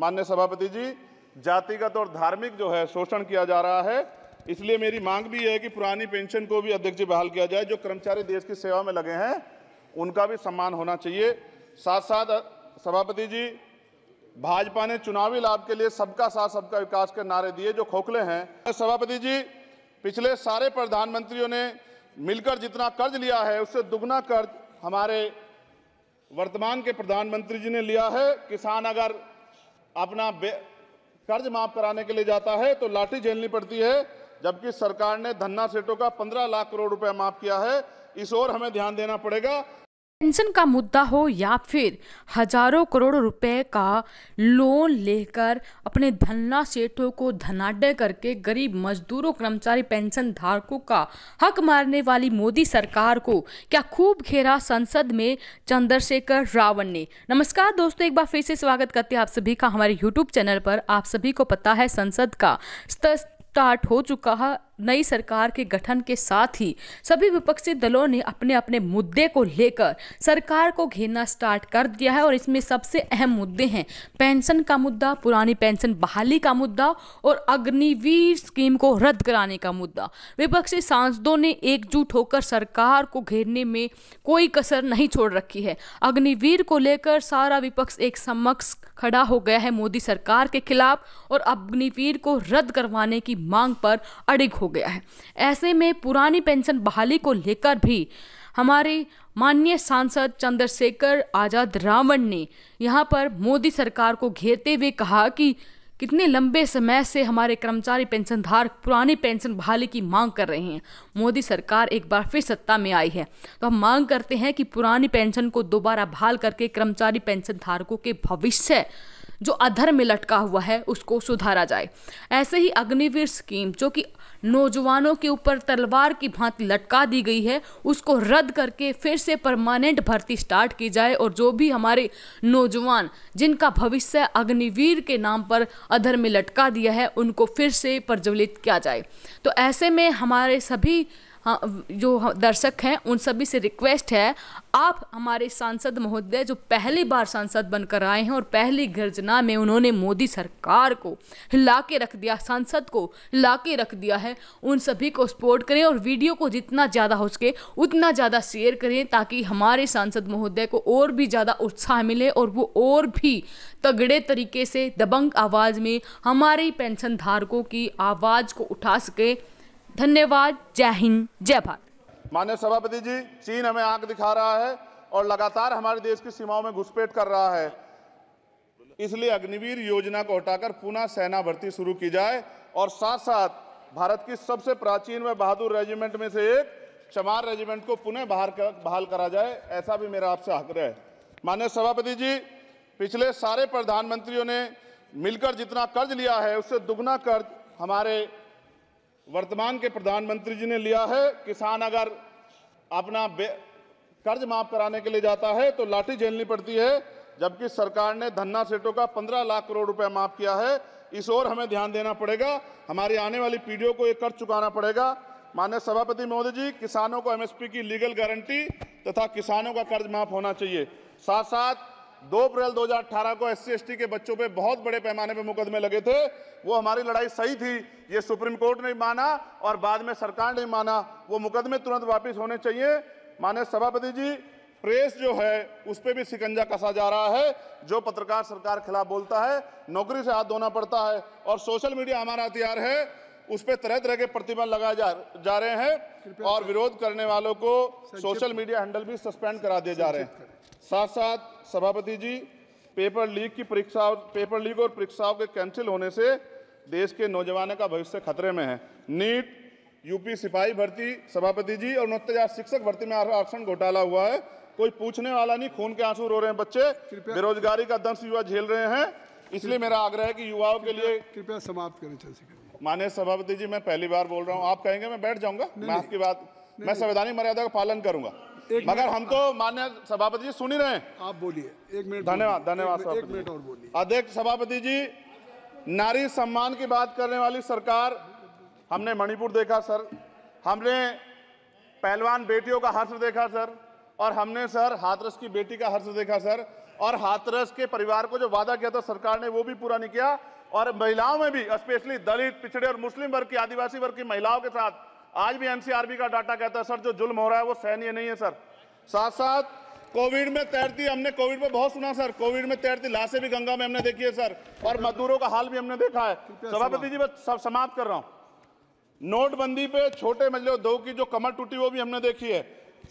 मान्य सभापति जी जातिगत और धार्मिक जो है शोषण किया जा रहा है इसलिए मेरी मांग भी है कि पुरानी पेंशन को भी अध्यक्ष जी बहाल किया जाए जो कर्मचारी देश की सेवा में लगे हैं उनका भी सम्मान होना चाहिए साथ साथ सभापति जी भाजपा ने चुनावी लाभ के लिए सबका साथ सबका विकास के नारे दिए जो खोखले हैं सभापति जी पिछले सारे प्रधानमंत्रियों ने मिलकर जितना कर्ज लिया है उससे दुगना कर्ज हमारे वर्तमान के प्रधानमंत्री जी ने लिया है किसान अगर अपना कर्ज माफ कराने के लिए जाता है तो लाठी झेलनी पड़ती है जबकि सरकार ने धन्ना सेठों का पंद्रह लाख करोड़ रुपया माफ किया है इस ओर हमें ध्यान देना पड़ेगा पेंशन का मुद्दा हो या फिर हजारों करोड़ रुपए का लोन लेकर अपने धन्ना सेठों को धनाढ़ करके गरीब मजदूरों कर्मचारी पेंशन धारकों का हक मारने वाली मोदी सरकार को क्या खूब घेरा संसद में चंद्रशेखर रावण ने नमस्कार दोस्तों एक बार फिर से स्वागत करते हैं आप सभी का हमारे यूट्यूब चैनल पर आप सभी को पता है संसद का स्टार्ट हो चुका है नई सरकार के गठन के साथ ही सभी विपक्षी दलों ने अपने अपने मुद्दे को लेकर सरकार को घेरना स्टार्ट कर दिया है और इसमें सबसे अहम मुद्दे हैं पेंशन का मुद्दा पुरानी पेंशन बहाली का मुद्दा और अग्निवीर स्कीम को रद्द कराने का मुद्दा विपक्षी सांसदों ने एकजुट होकर सरकार को घेरने में कोई कसर नहीं छोड़ रखी है अग्निवीर को लेकर सारा विपक्ष एक समक्ष खड़ा हो गया है मोदी सरकार के खिलाफ और अग्निवीर को रद्द करवाने की मांग पर अड़िग हो गया है ऐसे में पुरानी पेंशन बहाली को लेकर भी हमारे माननीय सांसद चंद्रशेखर आज़ाद रावण ने यहाँ पर मोदी सरकार को घेरते हुए कहा कि कितने लंबे समय से हमारे कर्मचारी पेंशनधारक पुरानी पेंशन बहाली की मांग कर रहे हैं मोदी सरकार एक बार फिर सत्ता में आई है तो हम मांग करते हैं कि पुरानी पेंशन को दोबारा बहाल करके कर्मचारी पेंशन धारकों के भविष्य जो अधर में लटका हुआ है उसको सुधारा जाए ऐसे ही अग्निवीर स्कीम जो कि नौजवानों के ऊपर तलवार की भांति लटका दी गई है उसको रद्द करके फिर से परमानेंट भर्ती स्टार्ट की जाए और जो भी हमारे नौजवान जिनका भविष्य अग्निवीर के नाम पर अधर में लटका दिया है उनको फिर से प्रज्वलित किया जाए तो ऐसे में हमारे सभी हाँ, जो दर्शक हैं उन सभी से रिक्वेस्ट है आप हमारे सांसद महोदय जो पहली बार सांसद बनकर आए हैं और पहली गर्जना में उन्होंने मोदी सरकार को हिला के रख दिया सांसद को हिला के रख दिया है उन सभी को सपोर्ट करें और वीडियो को जितना ज़्यादा हो सके उतना ज़्यादा शेयर करें ताकि हमारे सांसद महोदय को और भी ज़्यादा उत्साह मिले और वो और भी तगड़े तरीके से दबंग आवाज़ में हमारे पेंशनधारकों की आवाज़ को उठा सकें धन्यवाद जय हिंद जय भारत माननीय सभापति जी चीन हमें आंख दिखा रहा है और लगातार हमारे देश की सीमाओं में घुसपैठ कर रहा है इसलिए अग्निवीर योजना को हटाकर पुनः सेना भर्ती शुरू की जाए और साथ साथ भारत की सबसे प्राचीन व बहादुर रेजिमेंट में से एक चमार रेजिमेंट को पुनः बाहर कर, बहाल करा जाए ऐसा भी मेरा आपसे आग्रह है माननीय सभापति जी पिछले सारे प्रधानमंत्रियों ने मिलकर जितना कर्ज लिया है उससे दुगना कर्ज हमारे वर्तमान के प्रधानमंत्री जी ने लिया है किसान अगर अपना कर्ज माफ कराने के लिए जाता है तो लाठी झेलनी पड़ती है जबकि सरकार ने धन्ना सेटों का 15 लाख करोड़ रुपए माफ किया है इस ओर हमें ध्यान देना पड़ेगा हमारी आने वाली पीढ़ियों को ये कर्ज चुकाना पड़ेगा माननीय सभापति मोदी जी किसानों को एमएसपी की लीगल गारंटी तथा किसानों का कर्ज माफ होना चाहिए साथ साथ दो अप्रैल 2018 को एस सी के बच्चों पे बहुत बड़े पैमाने पे मुकदमे लगे थे वो हमारी लड़ाई सही थी ये सुप्रीम कोर्ट ने माना और बाद में सरकार ने माना वो मुकदमे तुरंत वापस होने चाहिए माने सभापति जी प्रेस जो है उस पर भी सिकंजा कसा जा रहा है जो पत्रकार सरकार खिलाफ बोलता है नौकरी से हाथ धोना पड़ता है और सोशल मीडिया हमारा हथियार है उस पर तरह तरह के प्रतिबंध लगाए जा, जा रहे हैं और विरोध करने वालों को सोशल मीडिया हैंडल भी सस्पेंड करा दिए जा रहे हैं साथ साथ सभापति जी पेपर लीक की परीक्षा पेपर लीक और परीक्षाओं के कैंसिल होने से देश के नौजवानों का भविष्य खतरे में है नीट यूपी सिपाही भर्ती सभापति जी और उनहत्तर शिक्षक भर्ती में आरक्षण घोटाला हुआ है कोई पूछने वाला नहीं खून के आंसू रो रहे हैं बच्चे बेरोजगारी का दंश युवा झेल रहे हैं इसलिए मेरा आग्रह है कि युवाओं के लिए कृपया समाप्त करें सके मान्य सभापति जी मैं पहली बार बोल रहा हूँ आप कहेंगे मैं बैठ जाऊंगा मैं आपकी बात मैं संवैधानिक मर्यादा का पालन करूंगा मगर हम तो मान्य सभापति जी सुन ही रहे हैं आप बोलिए एक मिनट धन्यवाद धन्यवाद एक मिनट और बोलिए अध्यक्ष सभापति जी नारी सम्मान की बात करने वाली सरकार हमने मणिपुर देखा सर हमने पहलवान बेटियों का हर्ष देखा सर और हमने सर हाथरस की बेटी का हर्ष देखा सर और हाथरस के परिवार को जो वादा किया था सरकार ने वो भी पूरा नहीं किया और महिलाओं में भी स्पेशली दलित पिछड़े और मुस्लिम वर्ग की आदिवासी वर्ग की महिलाओं के साथ आज भी एनसीआरबी का डाटा कहता है सर जो जुल्म हो रहा है वो सहनीय नहीं है सर साथ साथ कोविड में तैरती हमने कोविड में बहुत सुना सर कोविड में तैरती लाशे भी गंगा में हमने देखी है सर और मजदूरों का हाल भी हमने देखा है सभापति जी मैं सब समाप्त कर रहा हूँ नोटबंदी पे छोटे मजलो दो की जो कमर टूटी वो भी हमने देखी है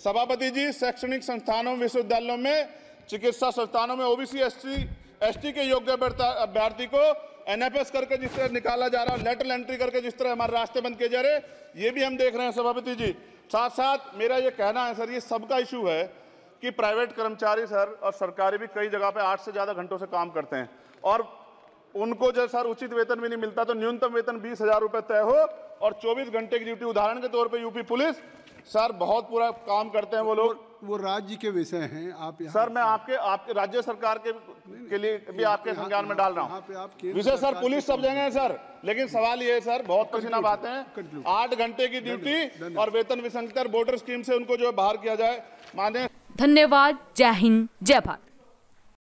सभापति जी शैक्षणिक संस्थानों विश्वविद्यालयों में चिकित्सा संस्थानों में ओबीसी एस एसटी के योग्य अभ्यर्थी को एनएफएस करके जिस तरह निकाला जा रहा है लेटर एंट्री करके जिस तरह हमारे रास्ते बंद किए जा रहे ये भी हम देख रहे हैं सभापति जी साथ साथ मेरा ये कहना है सर ये सबका इशू है कि प्राइवेट कर्मचारी सर और सरकारी भी कई जगह पे आठ से ज़्यादा घंटों से काम करते हैं और उनको जब सर उचित वेतन भी नहीं मिलता तो न्यूनतम वेतन बीस हज़ार रुपये तय हो और चौबीस घंटे की ड्यूटी उदाहरण के तौर पर यूपी पुलिस सर बहुत पूरा काम करते हैं वो लोग वो राज्य के विषय हैं आप सर मैं आपके आपके राज्य सरकार के के लिए भी आपके संज्ञान में डाल रहा हूँ विषय सर पुलिस सब जगह है सर लेकिन सवाल ये है सर बहुत कठिन बात है आठ घंटे की ड्यूटी और वेतन विसंगतर बोर्डर स्कीम से उनको जो है बाहर किया जाए माने धन्यवाद जय हिंद जय भारत